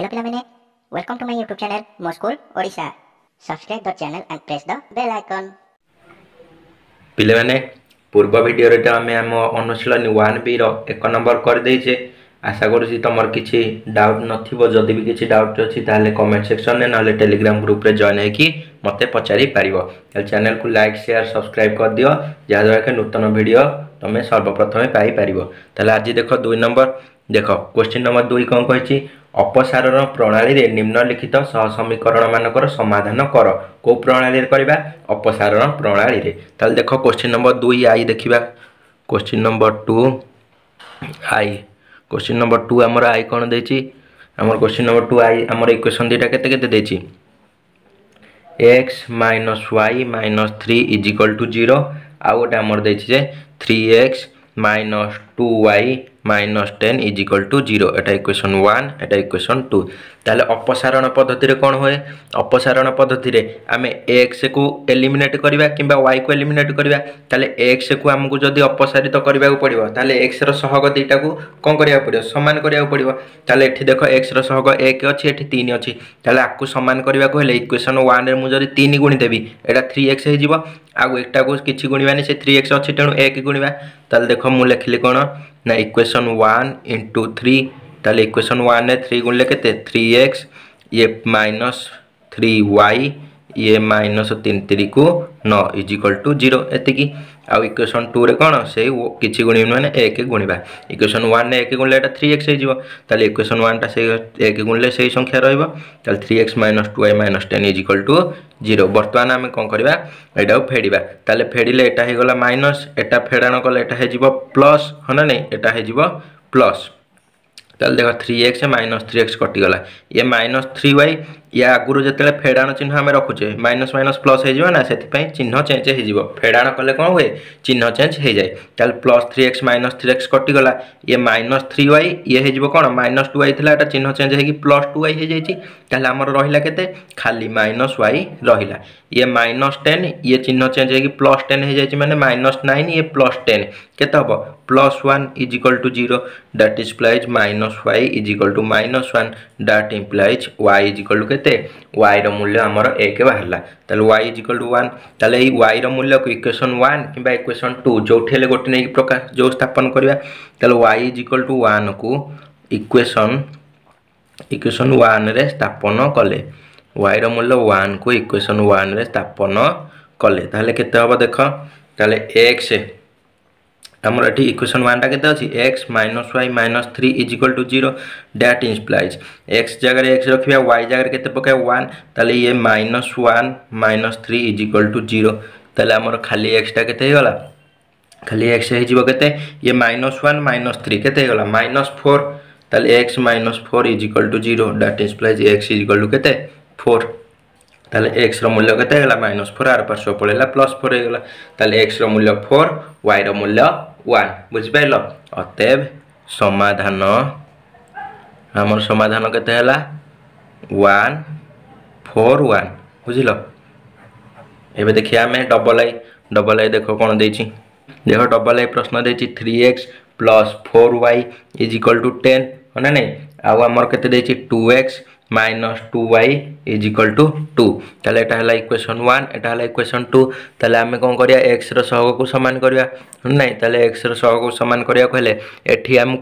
Hello Pilamine, welcome to my YouTube channel Mo School Odisha. Subscribe the channel and press the bell icon. ପିଲାମାନେ ପୂର୍ବ ଭିଡ଼ିଓରେ ତ ଆମେ ଆମ ଅନୁଶୀଳନୀ ୱାନ୍ ବିର ଏକ ନମ୍ବର କରିଦେଇଛେ ଆଶା କରୁଛି ତୁମର କିଛି ଡାଉଟ୍ ନଥିବ ଯଦି ବି କିଛି ଡାଉଟ୍ ଅଛି ତାହେଲେ କମେଣ୍ଟ ସେକ୍ସନରେ ନହେଲେ ଟେଲିଗ୍ରାମ ଗ୍ରୁପରେ ଜଏନ୍ ହେଇକି ମୋତେ ପଚାରିପାରିବ ତାହେଲେ ଚ୍ୟାନେଲକୁ ଲାଇକ୍ ସେୟାର ସବସ୍କ୍ରାଇବ୍ କରିଦିଅ ଯାହାଦ୍ୱାରା କି ନୂତନ ଭିଡ଼ିଓ ତୁମେ ସର୍ବପ୍ରଥମେ ପାଇପାରିବ ତାହେଲେ ଆଜି ଦେଖ ଦୁଇ ନମ୍ବର ଦେଖ କ୍ୱେଶ୍ଚିନ୍ ନମ୍ବର ଦୁଇ କ'ଣ କହିଛି ଅପସାରଣ ପ୍ରଣାଳୀରେ ନିମ୍ନଲିଖିତ ସହସମୀକରଣମାନଙ୍କର ସମାଧାନ କର କେଉଁ ପ୍ରଣାଳୀରେ କରିବା ଅପସାରଣ ପ୍ରଣାଳୀରେ ତାହେଲେ ଦେଖ କୋଶ୍ଚିନ୍ ନମ୍ବର ଦୁଇ ଆଇ ଦେଖିବା question number two I question number two ଆମର ଆଇ କ'ଣ ଦେଇଛି ଆମର କୋଶ୍ଚିନ୍ ନମ୍ବର ଟୁ ଆଇ ଆମର ଇକ୍ୱେସନ୍ ଦୁଇଟା କେତେ କେତେ ଦେଇଛି x minus y minus three is equal to zero ଆଉ ଗୋଟେ ଆମର ଦେଇଛି ଯେ three x minus two y minus ten is equal to zero এটা ইকুয়েশন ওয়ান এটা ইকুয়েশন টু তাহলে অপসারণ পদ্ধতিরে କ'ଣ ହୁଏ অপসারণ পদ্ধতিরে আমি এক্সকু এলিমিনেট କରିବା কিংবা ୱାଇକୁ ଏଲିମିନେଟ୍ କରିବା ତାହେଲେ ଏକ୍ସକୁ ଆମକୁ ଯଦି ଅପସାରିତ କରିବାକୁ ପଡ଼ିବ ତାହେଲେ ଏକ୍ସର ସହଗ ଦୁଇଟାକୁ କ'ଣ କରିବାକୁ ପଡ଼ିବ ସମାନ କରିବାକୁ ପଡ଼ିବ ତାହେଲେ ଏଠି ଦେଖ ଏକ୍ସର ସହଗ ଏକ ଅଛି ଏଠି ତିନି ଅଛି ତାହେଲେ ଆକୁ ସମାନ କରିବାକୁ ହେଲେ ଇକୁଏସନ୍ ୱାନ୍ରେ ମୁଁ ଯଦି ତିନି ଗୁଣିଦେବି ଏଇଟା ଥ୍ରୀ ଏକ୍ସ ହେଇଯିବ ଆଉ ଏଟାକୁ କିଛି ଗୁଣିବାନି ସେ ଥ୍ରୀ ଏକ୍ସ ଅଛି ତେଣୁ ଏକ ଗୁଣିବା ତାହେଲେ ଦେଖ ମୁଁ ଲେଖିଲି କ'ଣ ना इक्वेशन वन इंटू थ्री তাহলে इक्वेशन वन है थ्री गुणले के थ्री एक्स ये माइनस थ्री वाई ये माइनस तीन तीन को नौ इजिकल टू जीरो एति ଆଉ ଇକ୍ୱେସନ୍ ଟୁରେ କ'ଣ ସେଇ କିଛି ଗୁଣିବି ମାନେ ଏକ ଗୁଣିବା ଇକ୍ୱେସନ୍ ୱାନ୍ରେ ଏକ ଗୁଣିଲେ ଏଇଟା ଥ୍ରୀ ଏକ୍ସ ହେଇଯିବ ତାହେଲେ ଇକ୍ୱେସନ୍ ୱାନ୍ଟା ସେଇ ଏକ ଗୁଣିଲେ ସେଇ ସଂଖ୍ୟା ରହିବ ତାହେଲେ three x minus two y minus ten is equal to zero ବର୍ତ୍ତମାନ ଆମେ କ'ଣ କରିବା ଏଇଟାକୁ ଫେଡ଼ିବା ତାହେଲେ ଫେଡ଼ିଲେ ଏଇଟା ହେଇଗଲା ମାଇନସ୍ ଏଇଟା ଫେଡ଼ାଣ କଲେ ଏଇଟା ହେଇଯିବ ପ୍ଲସ୍ ହଁ ନା ନାହିଁ ଏଇଟା ହେଇଯିବ ପ୍ଲସ୍ তাহলে দেখো three x minus three x কটিগলা ইয়ে মাইনস থ্রি ওয়াই या आगू जो फेड़ाण चिन्ह आम रखुचे माइनस माइनस प्लस होना से चिन्ह चेज हो फेड़ाण कले कौन हुए चिन्ह चेज हो जाए plus three x minus three x कटिगला ये माइनस थ्री वाई ये हो माइनस टू वाई थी चिन्ह चेज हो प्लस टू वाई हो जाए आम रहा के खाली माइनस वाई रहा ये माइनस टेन ये चिन्ह चेज हो प्लस टेन हो जाने माइनस नाइन ये प्लस टेन केत plus one is equal to zero that implies minus y is equal to minus one that implies y is equal to के କେତେ ୱାଇର ମୂଲ୍ୟ ଆମର ଏକ ବାହାରିଲା ତାହେଲେ ୱାଇ ଇଜିକାଲ ଟୁ ୱାନ୍ ତାହେଲେ ଏଇ ୱାଇର ମୂଲ୍ୟକୁ ଇକ୍ୱେସନ୍ ୱାନ୍ କିମ୍ବା ଇକ୍ୱେସନ୍ ଟୁ ଯେଉଁଠି ହେଲେ ଗୋଟେ ନେଇକି ପ୍ରକାଶ ଯେଉଁ ସ୍ଥାପନ କରିବା ତାହେଲେ ୱାଇ ଇଜିକାଲ ଟୁ ୱାନ୍କୁ ଇକ୍ୱେସନ୍ ଇକ୍ୱେସନ୍ ୱାନ୍ରେ ସ୍ଥାପନ କଲେ ୱାଇର ମୂଲ୍ୟ ୱାନ୍କୁ ଇକ୍ୱେସନ୍ ୱାନ୍ରେ ସ୍ଥାପନ କଲେ ତାହେଲେ କେତେ ହେବ ଦେଖ ତାହେଲେ ଏକ୍ସ ଆମର ଏଠି ଇକ୍ୱେସନ୍ ୱାନ୍ଟା କେତେ ଅଛି x minus y minus three is equal to zero that implies x ଜାଗାରେ ଏକ୍ସ ରଖିବା ୱାଇ ଜାଗାରେ କେତେ ପକାଇବା ୱାନ୍ ତାହେଲେ ଇଏ minus one minus three is equal to zero ତାହେଲେ ଆମର ଖାଲି ଏକ୍ସଟା କେତେ ହେଇଗଲା ଖାଲି ଏକ୍ସ ହେଇଯିବ କେତେ ଇଏ ମାଇନସ୍ ୱାନ୍ ମାଇନସ୍ ଥ୍ରୀ କେତେ ହେଇଗଲା ମାଇନସ୍ ଫୋର୍ তাহলে x minus four is equal to zero that implies x is equal to কেতে ফোর তাহলে এক্সর মূল্য কেতে হয়ে গেল মাইনস ফোর আর পার্শ্ব পড়ে প্লস ফোর হয়ে গেল তাহলে এক্সর মূল্য ফোর ওয়াইর মূল্য ওয়ান বুঝিপার অতএব সমাধান আমার সমাধান কেতে হল ওয়ান ফোর ওয়ান বুঝিল এবার দেখি আমি ডবল আই ডবল আই দেখো কোণ দিয়েছি দেখ ডবল আই প্রশ্ন দিয়েছি three x plus four y is equal to ten না নাই আউ আমার কেতে দিয়েছি two x minus two y is equal to two তাহলে এটা হল ইকুয়েসন ওয়ান এটা হল ইকুয়েসন টু তাহলে আমি কম করা এক্সর সহকু সমান করা না তাহলে এক্সর সহকু সমান করা হলে এটি আমি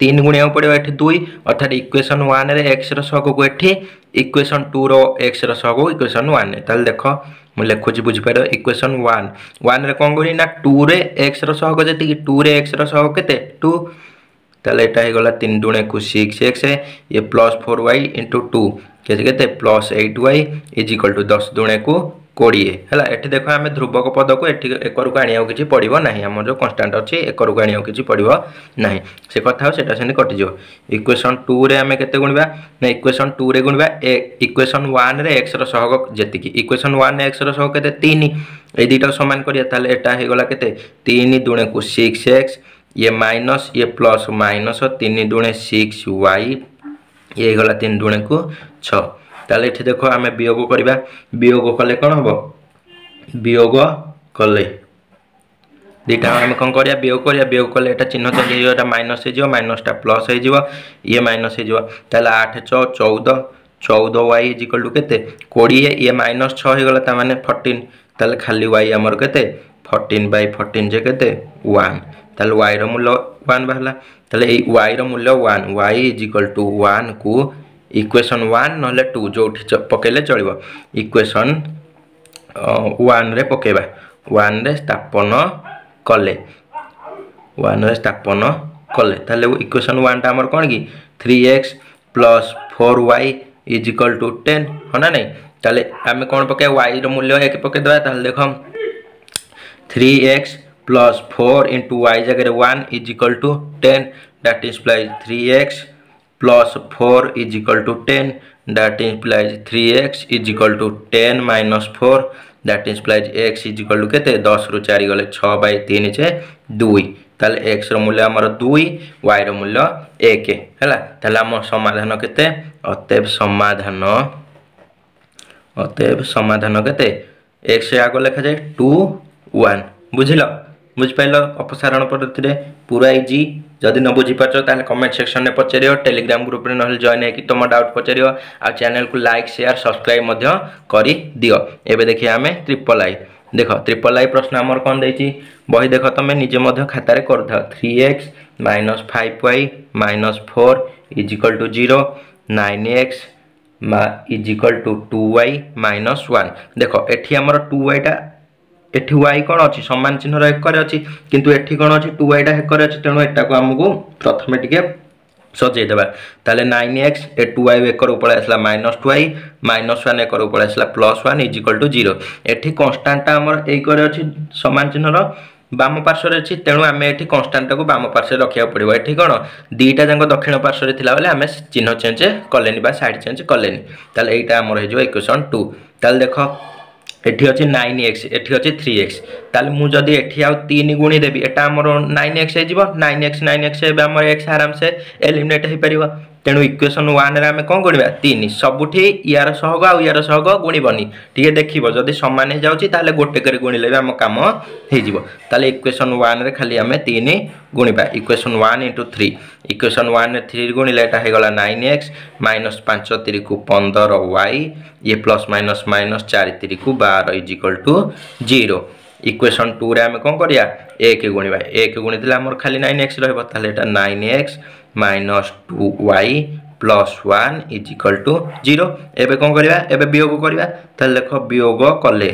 তিন গুণিয়া পড়ে এটি দুই অর্থাৎ ইকুয়েসন ওয়ানের এক্সর সহকু এটি ইকুয়েসন টুর এক্সর সহকু ইকুয়েসন ওয়ানে তাহলে দেখ ମୁଁ ଲେଖୁଛି ବୁଝିପାରିବ ଇକ୍ୱେସନ୍ ୱାନ୍ ୱାନ୍ରେ କ'ଣ କରିବି ନା ଟୁରେ ଏକ୍ସର ସହକ ଯେତିକି ଟୁରେ ଏକ୍ସର ସହକ କେତେ ଟୁ তাহলে এটা হয়ে তিন দুণে একুশ সিক্স এক্স ইয়ে plus four y into two কেছে কেতে plus eight y is equal to দশ দুণেকু কোড়িয়ে হল এটি দেখ আমি ধ্রুবক পদকু এটি একরকু আনিয়া কিছু পড়ব না আমার যে কনস্টাট অছি একরকু আনিয়া কিছু পড়ব না সে কথা সেটা সেমি কটিযোগ ইকুয়েসন টু রে আমি কেতে গুণবা না ইকুয়েসন টু রে গুণবা ইকুয়েসন ওয়ান রে এক্সর সহগ যেতিকি ইকুয়েসন ওয়ান এক্সর সহগ কেতে তিন এই দুইটা সমান করিয়া তাহলে এটা হয়ে গলা কেতে তিন দুণেকু সিক্স এক্স ये माइनस ये प्लस माइनस तीन दुणे सिक्स वाई ये गला तीन दुणे को छ তাহলে এটি দেখো আমি বিয়োগ করা বিয়োগ কলে কণ হব বিয়োগ কলে দুইটা আমি কম করা বিয়োগ করা বিয়োগ কলে এটা চিহ্ন চেঞ্জ হয়ে এটা মাইনস হয়ে যাব মাইনসটা প্লস হয়ে যাব ইয়ে মাইনস হয়ে যাব তাহলে আঠ ছ চৌদ চৌদ ওয়াই ইজিকল টু কেতে কোড়িয়ে ইয়ে মাইনস ছ হয়ে গেল তার মানে ফর্টিন তাহলে খালি ওয়াই আমার কেতে ফর্টিন বাই ফর্টিন যে কেতে ওয়ান তাহলে ওয়াইর মূল্য ওয়ান বাহারা তাহলে এই ওয়াইর মূল্য one y is equal to ওয়ানକୁ ইকুয়েসନ୍ ওয়াନ୍ নহলে টু ଯେଉଁଠି ପକେଇଲେ ଚଳିବ ଇକୁଏସନ୍ ୱାନ୍ରେ ପକେଇବା ୱାନ୍ରେ ସ୍ଥାପନ କଲେ ୱାନ୍ରେ ସ୍ଥାପନ କଲେ ତାହେଲେ ଇକ୍ୱେସନ୍ ୱାନ୍ଟା ଆମର କ'ଣ କି three x plus four y is equal to ten ହଁ ନା ନାହିଁ ତାହେଲେ ଆମେ କ'ଣ ପକେଇବା ୱାଇର ମୂଲ୍ୟ ଏକ ପକେଇଦେବା ତାହେଲେ ଦେଖ three x plus four into y जगह one is equal to ten to 10 that implies 3x plus 4 is equal to 10 that implies 3x is equal to 10 minus 4 that implies x is equal to কেতে 10 রু 4 গলে 6 by 3 যে 2 তাহলে x র মূল্য আমার 2 y র মূল্য 1 হেলা তাহলে समाधान के কেতে অতএব সমাধান অতএব সমাধান কেতে x ବୁଝିପାରିଲ ଅପସାରଣ ପଦ୍ଧତିରେ ପୁରା ଇଜି ଯଦି ନ ବୁଝିପାରୁଛ ତାହେଲେ କମେଣ୍ଟ ସେକ୍ସନରେ ପଚାରିବ ଟେଲିଗ୍ରାମ ଗ୍ରୁପରେ ନହେଲେ ଜଏନ୍ ହେଇକି ତୁମ ଡାଉଟ୍ ପଚାରିବ ଆଉ ଚ୍ୟାନେଲକୁ ଲାଇକ୍ ସେୟାର ସବସ୍କ୍ରାଇବ୍ ମଧ୍ୟ କରିଦିଅ ଏବେ ଦେଖିବା ଆମେ ତ୍ରିପଲ୍ ଆଇ ଦେଖ ତ୍ରିପଲ୍ ଆଇ ପ୍ରଶ୍ନ ଆମର କ'ଣ ଦେଇଛି ବହି ଦେଖ ତୁମେ ନିଜେ ମଧ୍ୟ ଖାତାରେ କରୁଥାଅ three x minus five y minus four is equal to zero nine x is equal to two y minus one দেখো এটি আমার টু ওয়াইটা এটি ওয়াই কোণ অছি সমান চিহ্নর একরে অছি কিন্তু এটি কোণ অছি টু ওয়াইটা হেকরে অছি তেমন এটাকে আমি প্রথমে টিকি সজাই দেবা তাহলে নাইন এক্স এ টু ওয়াই একর উপরে আসলা minus two y minus one একর উপরে আসলা plus one is equal to zero এটি কনস্টান্টটা আমার এই করে অছি সমান চিহ্নর বাম পার্শ্বরে অছি তেণু আমি এটি কনস্টান্টটাকে বাম পার্শ্বরে রাখিବାକୁ পড়িব এটি কোণ দুইটা যাক দক্ষিণ পার্শ্বরে ଥିଲା বলে আমি চিহ্ন চেঞ্জ কলেনি বা সাইড চেঞ্জ কলেনি তাহলে এইটা আমার হয়ে যাব ইকুয়েশন টু তাহলে দেখ এটি হচ্ছে নাইন এক্স এটি হচ্ছে থ্রি এক্স তাহলে মু যদি এটি আউ তিন গুণি দেবি এটা আমার নাইন এক্স হয়ে নাইন এক্স নাইন এক্স এবে আমার এক্স আরামসে এলিমিনেট হয়ে পার ତେଣୁ ଇକ୍ୱେସନ୍ ୱାନ୍ରେ ଆମେ କ'ଣ କରିବା ତିନି ସବୁଠି ୟାର ସହଗ ଆଉ ୟାର ସହଗ ଗୁଣିବନି ଟିକେ ଦେଖିବ ଯଦି ସମାନ ହେଇଯାଉଛି ତାହେଲେ ଗୋଟେ କରି ଗୁଣିଲେ ବି ଆମ କାମ ହେଇଯିବ ତାହେଲେ ଇକ୍ୱେସନ୍ ୱାନ୍ରେ ଖାଲି ଆମେ ତିନି ଗୁଣିବା equation one into three equation ୱାନ୍ରେ ଥ୍ରୀ ଗୁଣିଲେ ଏଇଟା ହେଇଗଲା ନାଇନ୍ ଏକ୍ସ ମାଇନସ୍ ପାଞ୍ଚ ତିରିକୁ ପନ୍ଦର ୱାଇ ଇଏ ପ୍ଲସ୍ ମାଇନସ୍ ମାଇନସ୍ ଚାରି ତିରିକୁ ବାର ଇଜିକାଲ୍ ଟୁ ଜିରୋ ইকুয়েসন টুরে আমি କ'ଣ କରିବା ଏକ ଗୁଣିବା ଏକ ଗୁଣିଥିଲେ ଆମର ଖାଲି ନାଇନ୍ ଏକ୍ସ ରହିବ ତାହେଲେ ଏଇଟା nine x minus two y plus one is equal to zero ଏବେ କ'ଣ କରିବା ଏବେ ବିୟୋଗ କରିବା ତାହେଲେ ଦେଖ ବିୟୋଗ କଲେ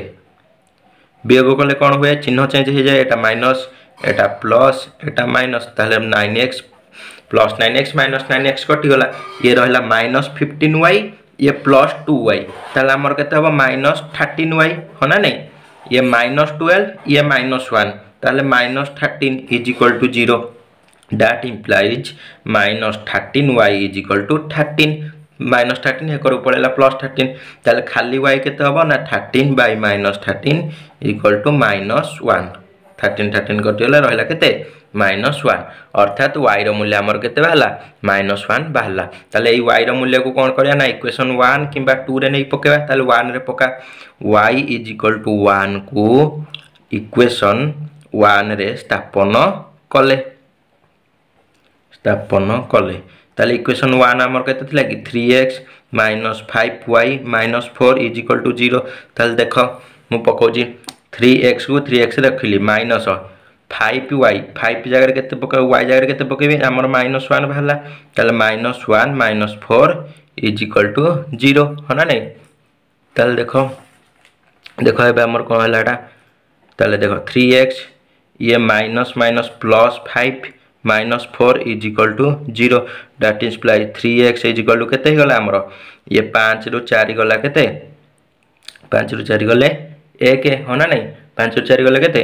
ବିୟୋଗ କଲେ କ'ଣ ହୁଏ ଚିହ୍ନ ଚେଞ୍ଜ ହେଇଯାଏ ଏଇଟା ମାଇନସ୍ ଏଇଟା ପ୍ଲସ୍ ଏଇଟା ମାଇନସ୍ ତାହେଲେ nine x plus nine x minus nine x କଟିଗଲା ଇଏ ରହିଲା ମାଇନସ୍ ଫିଫ୍ଟିନ୍ ୱାଇ ଇଏ ପ୍ଲସ୍ ଟୁ ୱାଇ ତାହେଲେ ଆମର କେତେ ହେବ ମାଇନସ୍ ଥାର୍ଟିନ୍ ୱାଇ ହଁ ନା ନାହିଁ ये माइनस ट्वेल्व ये माइनस वन তাহলে minus thirteen is equal to zero that implies minus thirteen y is equal to thirteen minus thirteen একর পড়েলা প্লস থার্টিন তাহলে খালি ওয়াই কেতে হব না thirteen by minus thirteen equal to minus one thirteen thirteen কটিগলা রহিলা কেতে মাইনস ওয়ান অর্থাৎ ওয়াইর মূল্য আমার কেতে বাহারা মাইনস ওয়ান বাহারা তাহলে এই ওয়াইর মূল্যকে কম করা না ইকুয়েসন ওয়ান কিংবা টুরে নেই পকাইবা তাহলে ওয়ানরে পকা y is equal to one কু ইকুয়েসন ওয়ানরে স্থাপন কলে স্থাপন কলে তাহলে ইকুয়েসন ওয়ান আমার কেতে লা কি three x minus five y minus four is equal to zero তাহলে দেখ মু পকাউছি থ্রি এক্স কু থ্রি এক্স রাখিলি মাইনস फाइव वाई फाइव जगह के वाई जगह के माइनस वाने बाहर तेल minus y minus four is equal to zero है ना नहीं देख देख एमर कौन है तेल देख थ्री एक्स ये minus minus plus five minus four is equal to zero that implies three x is equal to के आमर ये पाँच रु चार गला के पाँच रु चार गले एक है ना नहीं पाँच रु चार गले के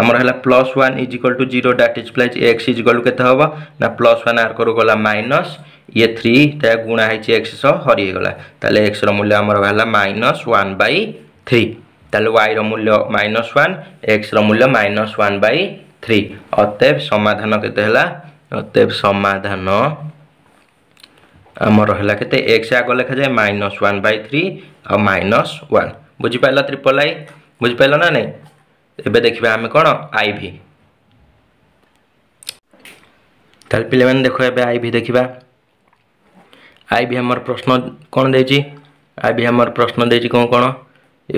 আমার হল plus one is equal to zero that implies x is equal to কেতে হব না প্লস ওয়ান আর করু গলা মাইনস ইয়ে থ্রি তা গুণা হয়েছে এক্স সহ হরি হয়েগলা তাহলে এক্সর মূল্য আমার হল মাইনস ওয়ান বাই থ্রি তাহলে ওয়াইর মূল্য মাইনস ওয়ান এক্সর মূল্য মাইনস ওয়ান বাই থ্রি অতএব সমাধান কেতে হল অতএব সমাধান আমার হল কেতে এক্স আগ লেখা যায় মাইনস ওয়ান বাই থ্রি আর মাইনস ওয়ান বুঝিপার ত্রিপল আই বুঝিপার না নাই देखा आम कौन आई आईवी पे देख ए देखो एबे आईवी देखिबा आईवी हमर प्रश्न कोन देची आईवी हमर प्रश्न देची कोन कोन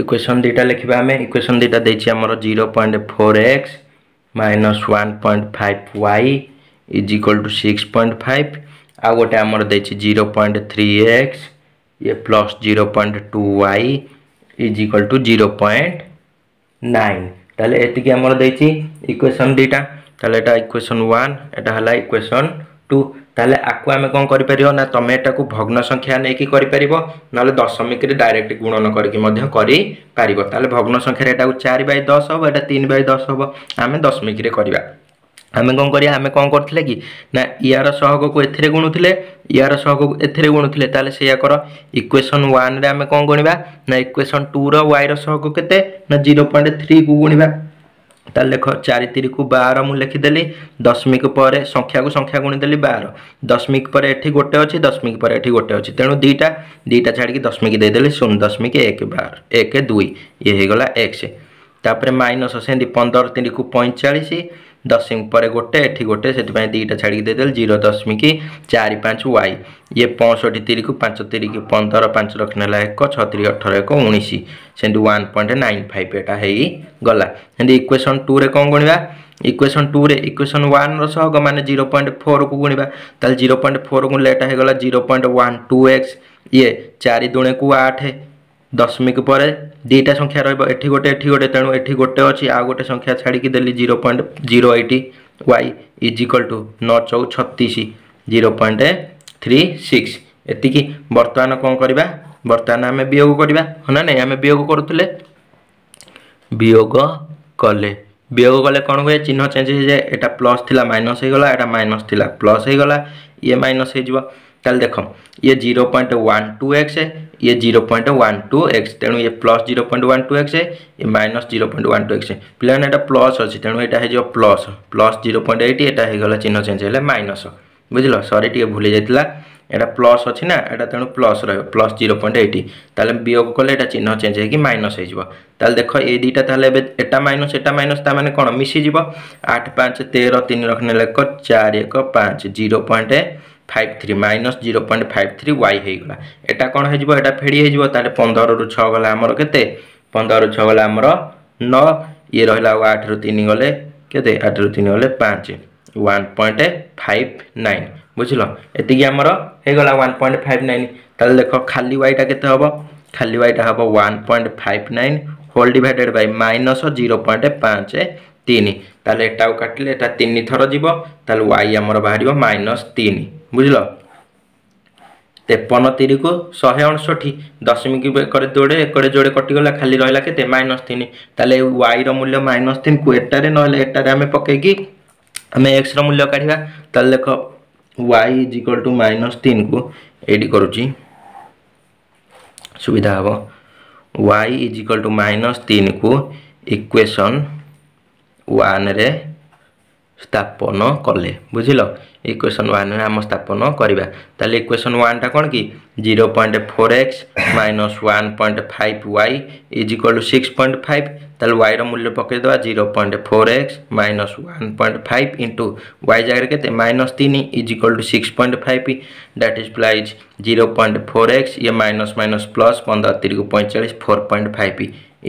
इक्वेशन दीटा लिखिबा आमे इक्वेशन दीटा देची हमर 0.4x 1.5y is equal to 6.5 आ गोटे हमर देची 0.3x ये plus y is equal to zero point nine তাহলে এটিকি আমার দিয়েছি ইকুয়েসন দুইটা তাহলে এটা ইকুয়েসন ওয়ান এটা হলা ইকুয়েসন টু তাহলে আকু আমি কম করে না তুমি এটা ভগ্ন সংখ্যা নেই করে নহলে দশমিক ডাইরেক্ট গুণন করি করে তাহলে ভগ্ন সংখ্যার এটা চারি বাই দশ হব এটা তিন বাই দশ হব আমি দশমিক করা ଆମେ କ'ଣ କରିବା ଆମେ କ'ଣ କରିଥିଲେ କି ନା ୟାର ସହଗକୁ ଏଥିରେ ଗୁଣୁଥିଲେ ୟାର ସହଗକୁ ଏଥିରେ ଗୁଣୁଥିଲେ ତାହେଲେ ସେଇଆକର ଇକ୍ୱେସନ୍ ୱାନ୍ରେ ଆମେ କ'ଣ ଗୁଣିବା ନା ଇକ୍ୱେସନ୍ ଟୁର ୱାଇର ସହଗ କେତେ ନା ଜିରୋ ପଏଣ୍ଟ ଥ୍ରୀକୁ ଗୁଣିବା ତାହେଲେ ଦେଖ ଚାରି ତିରିକୁ ବାର ମୁଁ ଲେଖିଦେଲି ଦଶମିକ ପରେ ସଂଖ୍ୟାକୁ ସଂଖ୍ୟା ଗୁଣିଦେଲି ବାର ଦଶମିକ ପରେ ଏଠି ଗୋଟେ ଅଛି ଦଶମିକ ପରେ ଏଠି ଗୋଟେ ଅଛି ତେଣୁ ଦୁଇଟା ଦୁଇଟା ଛାଡ଼ିକି ଦଶମିକ ଦେଇଦେଲି ଶୂନ ଦଶମିକ ଏକ ବାର ଏକ ଦୁଇ ଇଏ ହେଇଗଲା ଏକ୍ସ ତାପରେ ମାଇନସ୍ ସେମିତି ପନ୍ଦର ତିରିକୁ ପଇଁଚାଳିଶ दशमिक पर गोटे एटी गोटे से दुईटा छाड़िदेल जीरो दशमिक चार पाँच वाई ये पंसठ तीरिक पांच तीरिक पंदर पांच रखने एक छतरी अठर एक उन्नीस से वन पॉइंट नाइन फाइव एटा हो गला इक्वेसन टू रे कौन गुणवा इक्वेसन टू रे इक्वेसन वन रग मान जीरो पॉइंट फोर को गुणवा जीरो पॉइंट फोर गुणले एटा हो गला zero point one two x ये चार दुणे को आठ দশমিক পরে ଦୁଇଟା ସଂଖ୍ୟା ରହିବ ଏଠି ଗୋଟେ ଏଠି ଗୋଟେ ତେଣୁ ଏଠି ଗୋଟେ ଅଛି ଆଉ ଗୋଟେ ସଂଖ୍ୟା ଛାଡ଼ିକି ଦେଲି zero point zero eighty y is equal to ନଅ ଚଉ ଛତିଶ ଜିରୋ ପଏଣ୍ଟ ଥ୍ରୀ ସିକ୍ସ ଏତିକି ବର୍ତ୍ତମାନ କ'ଣ କରିବା ବର୍ତ୍ତମାନ ଆମେ ବିୟୋଗ କରିବା ହଁ ନା ନାହିଁ ଆମେ ବିୟୋଗ କରୁଥିଲେ ବିୟୋଗ କଲେ ବିୟୋଗ କଲେ କ'ଣ ହୁଏ ଚିହ୍ନ ଚେଞ୍ଜ ହେଇଯାଏ ଏଇଟା ପ୍ଲସ୍ ଥିଲା ମାଇନସ୍ ହେଇଗଲା ଏଇଟା ମାଇନସ୍ ଥିଲା ପ୍ଲସ୍ ହେଇଗଲା ଇଏ ମାଇନସ୍ ହେଇଯିବ তাহলে দেখ ये zero point one two x है ये zero point one two x तेणु ये plus zero point one two x ये minus zero point one two x पिलाने एटा प्लस अच्छे तेणु यहाँ हो plus plus zero point eight एटा हो चिन्ह चेंज है माइनस बुझल सरी टे भूली जाता এটা প্লস অছি না এটা তেমন প্লস রহব প্লস জিরো পয়েন্ট এইটি তাহলে বিয়োগ কলে এটা চিহ্ন চেঞ্জ হয়ে মাইনস হয়ে তাহলে দেখ এই দুইটা তাহলে এবে এটা মাইনস এটা মাইনস তা মানে কোণ মিশিযোগ আট পাঁচ তের তিন রখনে লেখ চারি এক পাঁচ zero point five three minus zero point five three y ହେଇଗଲା ଏଇଟା କ'ଣ ହେଇଯିବ ଏଇଟା ଫେଡ଼ି ହେଇଯିବ ତାହେଲେ ପନ୍ଦରରୁ ଛଅ ଗଲା ଆମର କେତେ ପନ୍ଦରରୁ ଛଅ ଗଲା ଆମର ନଅ ଇଏ ରହିଲା ଆଉ ଆଠରୁ ତିନି ଗଲେ କେତେ ଆଠରୁ ତିନି ଗଲେ ପାଞ୍ଚ ୱାନ୍ ପଏଣ୍ଟ ଫାଇଭ୍ ନାଇନ୍ ବୁଝିଲ ଏତିକି ଆମର ହେଇଗଲା ୱାନ୍ ପଏଣ୍ଟ ଫାଇଭ୍ ନାଇନ୍ ତାହେଲେ ଦେଖ ଖାଲି ୱାଇଟା କେତେ ହେବ ଖାଲି ୱାଇଟା ହେବ one point five nine whole divided by minus zero point পাঁচ তিন তাহলে এটাও কাটিলে এটা তিন থর যাব তাহলে ওয়াই আমার বাহার মাইনস তিন বুঝল তেপন তিরিকু শহে অଣଷଠି দশমিক একরে যোড়ে একরে যোড়ে কটিগলা খালি রহলা কেতে মাইনস তিন তাহলে ওয়াইর মূল্য মাইনস তিনকু এটারে নহলে এটারে আমি পকাইকি আমি এক্সর মূল্য কাঢ়িবা তাহলে দেখ y is equal to minus তিনকু এইটি করুছি সুবিধা হব y is equal to minus তিনকু ইকুয়েসন ওয়ানরে ସ୍ଥାପନ କଲେ ବୁଝିଲ ଇକ୍ୱେସନ୍ ୱାନ୍ରେ ଆମ ସ୍ଥାପନ କରିବା ତାହେଲେ ଇକ୍ୱେସନ୍ ୱାନ୍ଟା କ'ଣ କି zero point four x minus one point five y is equal to six point five ତାହେଲେ ୱାଇର ମୂଲ୍ୟ ପକାଇଦେବା zero point four x minus one point five into y ଜାଗାରେ କେତେ ମାଇନସ୍ ତିନି is equal to six point five that implies zero point four x ଇଏ minus minus plus ପନ୍ଦର ତିରିକୁ ପଇଁଚାଳିଶ four point five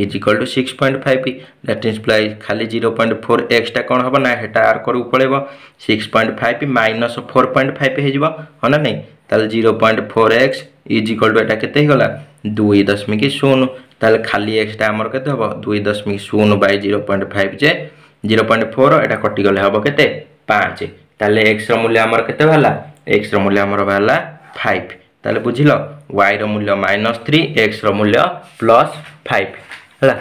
is equal to six point five that implies खाली zero point four एक्सटा कौन हम ना हेटा आर को पड़ेब six point five minus four point five हो ना नहीं তাহলে zero point four x is equal to এটা কেতে হয়েগলা দুই দশমিক শূন্য তাহলে খালি এক্সটা আমার কেতে হব দুই দশমিক শূন্য বাই জিরো পয়েন্ট ফাইভ যে জিরো পয়েন্ট ফোর এটা কটিগলে হব কেতে পাঁচ তাহলে এক্সর মূল্য আমার কেতে বাহারা এক্সর মূল্য আমার বাহারা ফাইভ তাহলে বুঝিল ওয়াইর মূল্য মাইনস থ্রি এক্সর মূল্য প্লস ফাইভ ହେଲା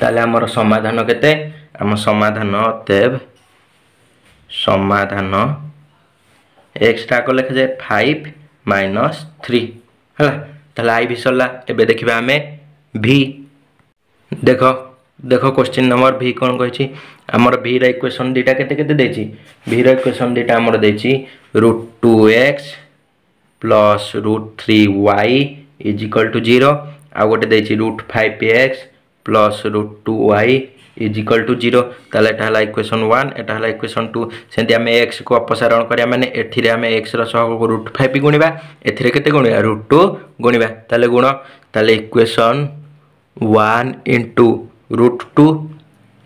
ତାହେଲେ ଆମର ସମାଧାନ କେତେ ଆମ ସମାଧାନ ଅତେବ ସମାଧାନ ଏକ୍ସଟ୍ରାକ ଲେଖାଯାଏ ଫାଇଭ ମାଇନସ୍ ଥ୍ରୀ ହେଲା ତାହେଲେ ଆଇ ଭି ସରିଲା ଏବେ ଦେଖିବା ଆମେ ଭି ଦେଖ ଦେଖ କୋଶ୍ଚିନ୍ ନମ୍ବର ଭି କ'ଣ କହିଛି ଆମର ଭିର ଇକ୍ୱେସନ୍ ଦୁଇଟା କେତେ କେତେ ଦେଇଛି ଭିର ଇକ୍ୱେସନ୍ ଦୁଇଟା ଆମର ଦେଇଛି root two x plus root three y is equal to zero ଆଉ ଗୋଟେ ଦେଇଛି root five x plus root two y is equal to zero ତାହେଲେ ଏଟା ହେଲା ଇକ୍ୱେସନ୍ ୱାନ୍ ଏଟା ହେଲା ଇକ୍ୱେସନ୍ ଟୁ ସେମିତି ଆମେ ଏକ୍ସକୁ ଅପସାରଣ କରିବା ମାନେ ଏଥିରେ ଆମେ ଏକ୍ସର ସହ ରୁଟ୍ ଫାଇଭ୍ ଗୁଣିବା ଏଥିରେ କେତେ ଗୁଣିବା ରୁଟ୍ ଟୁ ଗୁଣିବା ତାହେଲେ ଗୁଣ ତାହେଲେ equation one into root two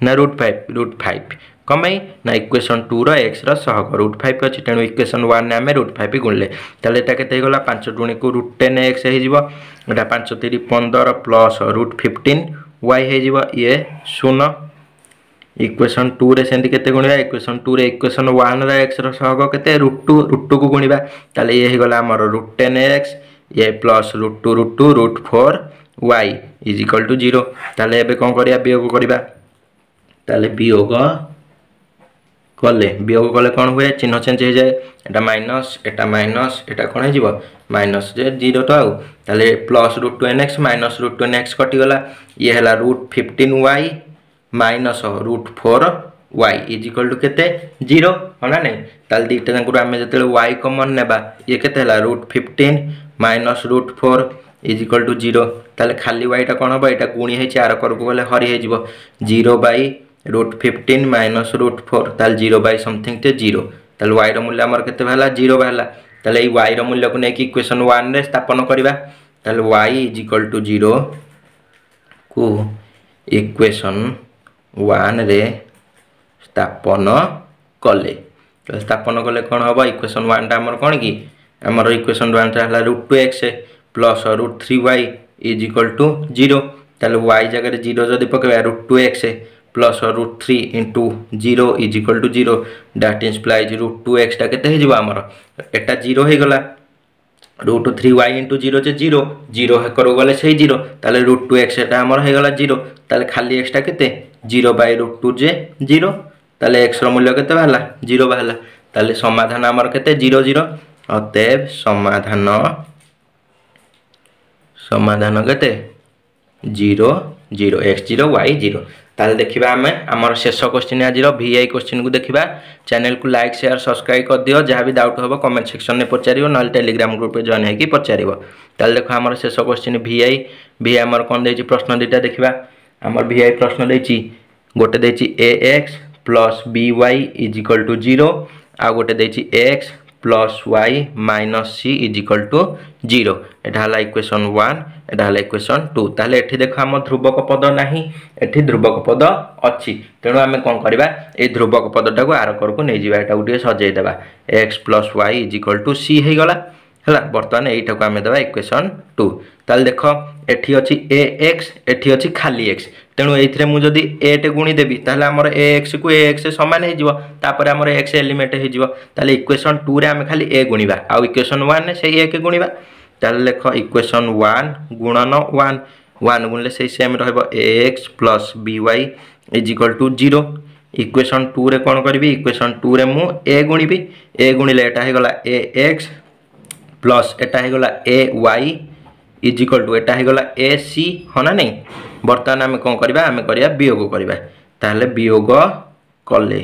ନା ରୁଟ୍ ଫାଇଭ୍ ରୁଟ୍ ଫାଇଭ୍ କମାଇ ନା ଇକ୍ୱେସନ୍ ଟୁର ଏକ୍ସର ସହଗ ରୁଟ୍ ଫାଇଭ୍ ଅଛି ତେଣୁ ଇକ୍ୱେସନ୍ ୱାନ୍ ଆମେ ରୁଟ୍ ଫାଇଭ୍ ଗୁଣିଲେ ତାହେଲେ ଏଇଟା କେତେ ହେଇଗଲା ପାଞ୍ଚ ଟୁଣିକୁ ରୁଟ୍ ଟେନ୍ ଏକ୍ସ ହେଇଯିବ ଏଇଟା ପାଞ୍ଚ ତିରି ପନ୍ଦର ପ୍ଲସ୍ ରୁଟ୍ ଫିଫ୍ଟିନ୍ ୱାଇ ହେଇଯିବ ଇଏ ଶୂନ ଇକ୍ୱେସନ୍ ଟୁରେ ସେମିତି କେତେ ଗୁଣିବା ଇକ୍ୱେସନ୍ ଟୁରେ ଇକ୍ୱେସନ୍ ୱାନ୍ର ଏକ୍ସର ସହଗ କେତେ ରୁଟ୍ ଟୁ ରୁଟ୍ ଟୁକୁ ଗୁଣିବା ତାହେଲେ ଇଏ ହେଇଗଲା ଆମର ରୁଟ୍ ଟେନ୍ ଏକ୍ସ ଏ plus root two root two root four y is equal to zero ତାହେଲେ ଏବେ କ'ଣ କରିବା ବିୟୋଗ କରିବା ତାହେଲେ ବିୟୋଗ কলে বিয়োগ কলে କ'ଣ ହୁଏ ଚିହ୍ନ ଚେଞ୍ଜ ହେଇଯାଏ ଏଟା ମାଇନସ୍ ଏଟା ମାଇନସ୍ ଏଟା କ'ଣ ହେଇଯିବ ମାଇନସ୍ ଯେ ଜିରୋ ତ ଆଉ ତାହେଲେ plus root two n x minus root two n x କଟିଗଲା ଇଏ ହେଲା root fifteen y minus root four y is equal to କେତେ ଜିରୋ ହଁ ନା ନାହିଁ ତାହେଲେ ଦୁଇଟା ତାଙ୍କରୁ ଆମେ ଯେତେବେଳେ ୱାଇ କମନ୍ ନେବା ଇଏ କେତେ ହେଲା root fifteen minus root four is equal to zero ତାହେଲେ ଖାଲି ୱାଇଟା କ'ଣ ହେବ ଏଇଟା ଗୁଣି ହେଇଛି ଆର କରକୁ ଗଲେ ହରି ହେଇଯିବ zero by root fifteen minus root four তাহলে জিরো বাই সমথিংটে জিরো তাহলে ওয়াইর মূল্য আমার কেতে বাহারা জিরো বাহারা তাহলে এই ওয়াইর মূল্যকে নেই ইকুয়েসন ওয়ানে স্থাপন করা তাহলে y is equal to zero কু ইকুয়েসন ওয়ানে স্থাপন কলে স্থাপন কলে কোণ হব ইকুয়েসন ওয়ানটা আমার কোণ কি আমার ইকুয়েসন ওয়ানটা হল root two x plus root three y is equal to zero তাহলে ওয়াই জায়গায় জিরো যদি পকাইবা root two x plus root three into zero is equal to zero that implies root two एक्सटा के आमर एटा जीरो हो गला root three y into zero যে জিরো জিরো করু গেলে সেই জিরো তাহলে রুট টু এক্স এটা আমার হয়ে গেল জিরো তাহলে খালি এক্সটা কেতে জিরো বাই রুট টু যে জিরো তাহলে এক্সর মূল্য কেতে বাহারা জিরো বাহারা তাহলে সমাধান আমার কেতে জিরো জিরো অতএব সমাধান সমাধান কেতে zero zero x zero y zero ତାହେଲେ ଦେଖିବା ଆମେ ଆମର ଶେଷ କୋଶ୍ଚିନ୍ ଆଜିର ଭି ଆଇ କୋଶ୍ଚିନ୍କୁ ଦେଖିବା ଚ୍ୟାନେଲ୍କୁ ଲାଇକ୍ ସେୟାର ସବସ୍କ୍ରାଇବ୍ କରିଦିଅ ଯାହା ବି ଡାଉଟ୍ ହେବ କମେଣ୍ଟ ସେକ୍ସନ୍ରେ ପଚାରିବ ନହେଲେ ଟେଲିଗ୍ରାମ ଗ୍ରୁପ୍ରେ ଜଏନ୍ ହେଇକି ପଚାରିବ ତାହେଲେ ଦେଖ ଆମର ଶେଷ କୋଶ୍ଚିନ୍ ଭି ଆଇ ଭି ଆଇ ଆମର କ'ଣ ଦେଇଛି ପ୍ରଶ୍ନ ଦୁଇଟା ଦେଖିବା ଆମର ଭି ଆଇ ପ୍ରଶ୍ନ ଦେଇଛି ଗୋଟେ ଦେଇଛି a x plus b y is equal to zero ଆଉ ଗୋଟେ ଦେଇଛି x plus y minus c is equal to zero ଏଇଟା ହେଲା ଇକ୍ୱେସନ୍ ୱାନ୍ এটা হল ইকুয়েশন টু তাহলে এটি দেখ আমার ধ্রুবক পদ না এটি ধ্রুবক পদ অছি তেণু আমি কম করা এই ধ্রুবক পদটা আর করকু নিয়ে যা এটা টিকিয়ে সজাই দেবা x plus y is equal to c হয়ে গলা ହେଲା ବର୍ତ୍ତମାନ ଏଇଟାକୁ ଆମେ ଦେବା ଇକ୍ୱେସନ୍ ଟୁ ତାହେଲେ ଦେଖ ଏଠି ଅଛି ଏ ଏକ୍ସ ଏଠି ଅଛି ଖାଲି ଏକ୍ସ ତେଣୁ ଏଇଥିରେ ମୁଁ ଯଦି ଏଟେ ଗୁଣିଦେବି ତାହେଲେ ଆମର ଏ ଏକ୍ସକୁ ଏ ଏକ୍ସ ସମାନ ହେଇଯିବ ତାପରେ ଆମର ଏକ୍ସ ଏଲିମେଣ୍ଟ ହେଇଯିବ ତାହେଲେ ଇକ୍ୱେସନ୍ ଟୁରେ ଆମେ ଖାଲି ଏ ଗୁଣିବା ଆଉ ଇକ୍ୱେସନ୍ ୱାନ୍ରେ ସେଇ ଏକ ଗୁଣିବା তাহলে লেখ ইকুয়েশন ওয়ান গুণন ওয়ান ওয়ান গুণলে সেই সেম রহব x plus b y is equal to zero equation টুরে କ'ଣ କରିବି ଇକ୍ୱେସନ୍ ଟୁରେ ମୁଁ ଏ ଗୁଣିବି ଏ ଗୁଣିଲେ ଏଟା ହେଇଗଲା ଏ ଏକ୍ସ ପ୍ଲସ୍ ଏଟା ହେଇଗଲା a y is equal to ଏଟା ହେଇଗଲା ଏ ସି ହଁ ନା ନାହିଁ ବର୍ତ୍ତମାନ ଆମେ କ'ଣ କରିବା ଆମେ କରିବା ବିୟୋଗ କରିବା ତାହେଲେ ବିୟୋଗ କଲେ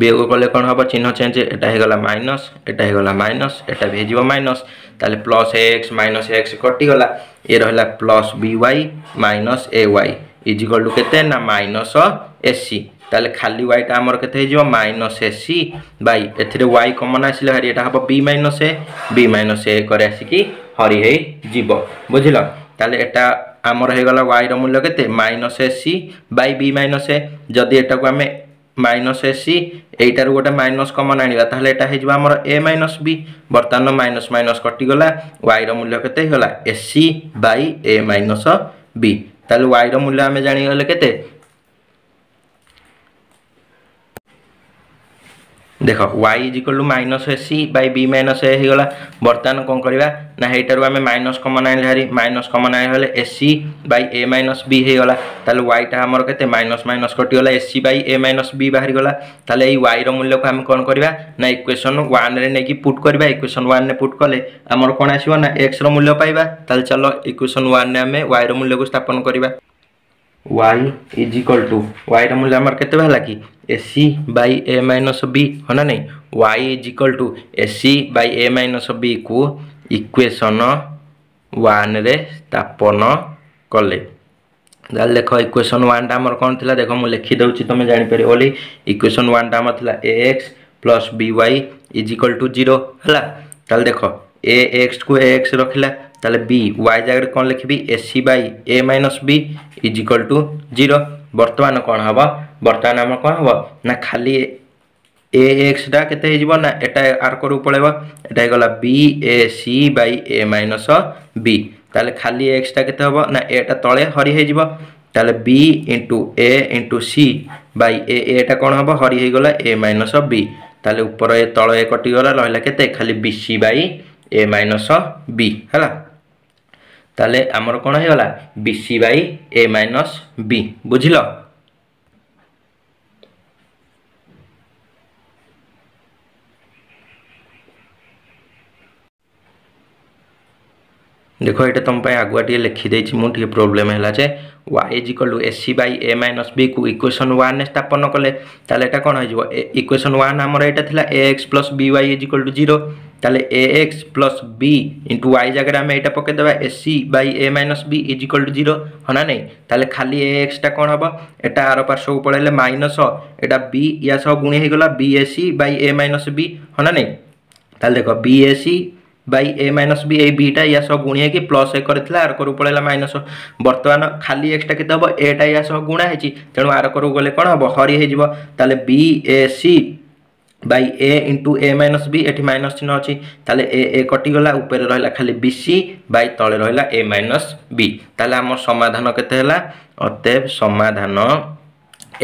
বিয়োগ কলে କ'ଣ ହେବ চিহ্ନ ଚେଞ୍ଜ ଏଇଟା ହେଇଗଲା ମାଇନସ୍ ଏଇଟା ହେଇଗଲା ମାଇନସ୍ ଏଇଟା ବି ହେଇଯିବ ମାଇନସ୍ ତାହେଲେ ପ୍ଲସ୍ ଏକ୍ସ ମାଇନସ୍ ଏକ୍ସ କଟିଗଲା ଏ ରହିଲା plus b y minus a y is equal to କେତେ ନା ମାଇନସ୍ ଏସି তাহলে খালি ওয়াইটা আমার কেতে হয়ে যাব মাইনস এ সি বাই এতে ওয়াই কমন আসলে হারি এটা হব b minus a b minus a করে আসিকি হরি হয়ে যাব বুঝল তাহলে এটা আমার হয়ে গলা ওয়াইর মূল্য কেতে minus a c by b minus a যদি এটাকে আমি মাইনস ଏ ସି ଏଇଟାରୁ ଗୋଟେ ମାଇନସ୍ କମନ୍ ଆଣିବା ତାହେଲେ ଏଇଟା ହେଇଯିବ ଆମର ଏ ମାଇନସ୍ ବି ବର୍ତ୍ତମାନ ମାଇନସ୍ ମାଇନସ୍ କଟିଗଲା ୱାଇର ମୂଲ୍ୟ କେତେ ହେଇଗଲା a c by a minus b ତାହେଲେ ୱାଇର ମୂଲ୍ୟ ଆମେ ଜାଣିଗଲେ କେତେ দেখ y is equal to minus a c by b minus a ହେଇଗଲା ବର୍ତ୍ତମାନ କ'ଣ କରିବା ନା ହେଇଟାରୁ ଆମେ ମାଇନସ୍ କମନ୍ ଆଣିଲେ ହାରି ମାଇନସ୍ କମନ୍ ଆଣିଲେ a c by a minus b ହେଇଗଲା ତାହେଲେ ୱାଇଟା ଆମର କେତେ ମାଇନସ୍ ମାଇନସ୍ କଟିଗଲା a c by a minus b ବାହାରିଗଲା ତାହେଲେ ଏଇ ୱାଇର ମୂଲ୍ୟକୁ ଆମେ କ'ଣ କରିବା ନା ଇକ୍ୱେସନ୍ ୱାନ୍ରେ ନେଇକି ପୁଟ୍ କରିବା ଇକ୍ୱେସନ୍ ୱାନ୍ରେ ପୁଟ୍ କଲେ ଆମର କ'ଣ ଆସିବ ନା ଏକ୍ସର ମୂଲ୍ୟ ପାଇବା ତାହେଲେ ଚାଲ ଇକ୍ୱେସନ୍ ୱାନ୍ରେ ଆମେ ୱାଇର ମୂଲ୍ୟକୁ ସ୍ଥାପନ କରିବା ୱାଇ ଇଜିକାଲ୍ ଟୁ ୱାଇର ମୂଲ୍ୟ ଆମର କେତେ ବାହାରିଲା କି a c by a minus b ହଁ ନା ନାହିଁ y is equal to a c by a minus ବିକୁ ଇକ୍ୱେସନ୍ ୱାନ୍ରେ ସ୍ଥାପନ କଲେ ତାହେଲେ ଦେଖ ଇକ୍ୱେସନ୍ ୱାନ୍ଟା ଆମର କ'ଣ ଥିଲା ଦେଖ ମୁଁ ଲେଖିଦେଉଛି ତୁମେ ଜାଣିପାରିବ ବୋଲି ଇକ୍ୱେସନ୍ ୱାନ୍ଟା ଆମର ଥିଲା a x plus b y is equal to zero ହେଲା ତାହେଲେ ଦେଖ ଏ ଏକ୍ସକୁ ଏ ଏକ୍ସ ରଖିଲା তাহলে বি ওয়াই জায়গায় কম লিখবি a c by a minus b is equal to zero ବର୍ତ୍ତମାନ କ'ଣ ହେବ ବର୍ତ୍ତମାନ ଆମର କ'ଣ ହେବ ନା ଖାଲି ଏ ଏକ୍ସଟା କେତେ ହେଇଯିବ ନା ଏଟା ଆର କରକୁ ପଳେଇବ ଏଟା ହେଇଗଲା b a c by a minus b ତାହେଲେ ଖାଲି ଏକ୍ସଟା କେତେ ହେବ ନା ଏଟା ତଳେ ହରି ହେଇଯିବ ତାହେଲେ b into a into c by a ଏଟା କ'ଣ ହେବ ହରି ହେଇଗଲା ଏ ମାଇନସ୍ ବି ତାହେଲେ ଉପର ଏ ତଳ ଏ କଟିଗଲା ରହିଲା କେତେ ଖାଲି b c by a minus b ହେଲା ତାହେଲେ ଆମର କ'ଣ ହେଇଗଲା b c by a minus b ବୁଝିଲ ଦେଖ ଏଇଟା ତୁମ ପାଇଁ ଆଗୁଆ ଟିକେ ଲେଖିଦେଇଛି ମୁଁ ଟିକେ ପ୍ରୋବ୍ଲେମ୍ ହେଲା ଯେ ୱାଇ ଇଜ୍ ଇକ୍ୱାଲ୍ ଟୁ ଏସ୍ ସି ବାଇ ଏ ମାଇନସ୍ ବିକୁ ଇକ୍ୱେସନ୍ ୱାନ୍ରେ ସ୍ଥାପନ କଲେ ତାହେଲେ ଏଇଟା କ'ଣ ହେଇଯିବ ଇକ୍ୱେସନ୍ ୱାନ୍ ଆମର ଏଇଟା ଥିଲା a x plus b y is equal to zero ତାହେଲେ a x plus b into y ଜାଗାରେ ଆମେ ଏଇଟା ପକାଇଦେବା a c by a minus b is equal to zero ହଁ ନା ନାହିଁ ତାହେଲେ ଖାଲି ଏ ଏକ୍ସଟା କ'ଣ ହେବ ଏଇଟା ଆର ପାର୍ଶ୍ୱକୁ ପଳେଇଲେ ମାଇନସ୍ ଏଇଟା ବି ୟା ସହ ଗୁଣି ହେଇଗଲା b a c by a minus b ହଁ ନା ନାହିଁ ତାହେଲେ ଦେଖ b a c by a minus b এই বিটা ইয়া সহ গুণিয়ে কি প্লস একরে লা আরকর পড়াইলা মাইনস বর্তমান খালি এক্সটা কেতে হব এটা ইয়া সহ গুণা হয়েছি তেমন আরকর গলে কোণ হব হরি হয়ে যাব তাহলে b a c by a into a minus b এটি মাইনস চিহ্ন অছি তাহলে এ এ কটিগলা উপরে রহিলা খালি বি সি বাই তলে রহিলা এ মাইনস বি তাহলে আমার সমাধান কেতে হলা অতএব সমাধান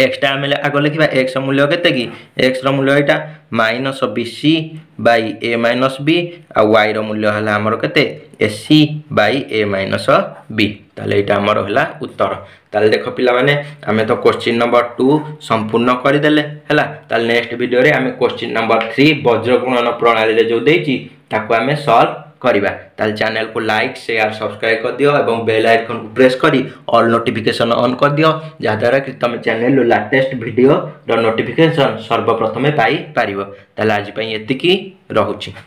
এক্সটা আমি আগে লিখবা এক্স মূল্য কেতে কি এক্সর মূল্য এটা minus b c by a minus b আর ওয়াইর মূল্য হলা আমার কেতে a c by a minus b তাহলে এটা আমার হলা উত্তর তাহলে দেখ পিলামানে আমি তো কোশ্চিন নম্বর টু সম্পূর্ণ করিদেলে হলা তাহলে নেক্সট ভিডিওরে আমি কোশ্চিন নম্বর থ্রি বজ্রগুণন প্রণালীরে যে দিয়েছি তাকে আমি সলভ କରିବା ତାହେଲେ ଚ୍ୟାନେଲକୁ ଲାଇକ୍ ସେୟାର୍ ସବସ୍କ୍ରାଇବ୍ କରିଦିଅ ଏବଂ ବେଲ୍ ଆଇକନ୍କୁ ପ୍ରେସ୍ କରି ଅଲ୍ ନୋଟିଫିକେସନ୍ ଅନ୍ କରିଦିଅ ଯାହାଦ୍ୱାରା କି ତୁମେ ଚ୍ୟାନେଲ୍ରୁ ଲାଟେଷ୍ଟ ଭିଡ଼ିଓର ନୋଟିଫିକେସନ୍ ସର୍ବପ୍ରଥମେ ପାଇପାରିବ ତାହେଲେ ଆଜି ପାଇଁ ଏତିକି ରହୁଛି